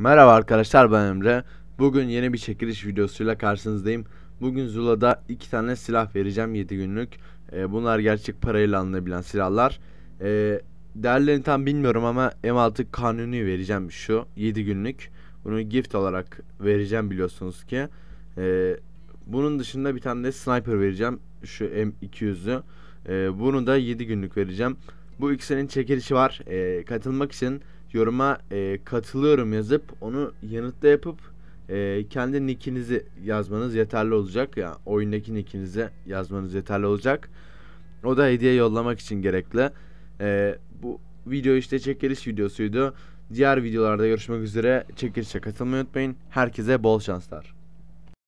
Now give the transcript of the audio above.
Merhaba arkadaşlar ben Emre. Bugün yeni bir çekiliş videosuyla karşınızdayım. Bugün Zula'da iki tane silah vereceğim 7 günlük. Ee, bunlar gerçek parayla alınabilen silahlar. Ee, değerlerini tam bilmiyorum ama M6 kanunu vereceğim şu 7 günlük. Bunu gift olarak vereceğim biliyorsunuz ki. Ee, bunun dışında bir tane de sniper vereceğim. Şu M200'ü. Ee, bunu da 7 günlük vereceğim. Bu ikisinin çekilişi var. E, katılmak için yoruma e, katılıyorum yazıp onu yanıtla yapıp e, kendi nickinizi yazmanız yeterli olacak. Ya yani oyundaki nickinizi yazmanız yeterli olacak. O da hediye yollamak için gerekli. E, bu video işte çekiliş videosuydu. Diğer videolarda görüşmek üzere. Çekilişe katılmayı unutmayın. Herkese bol şanslar.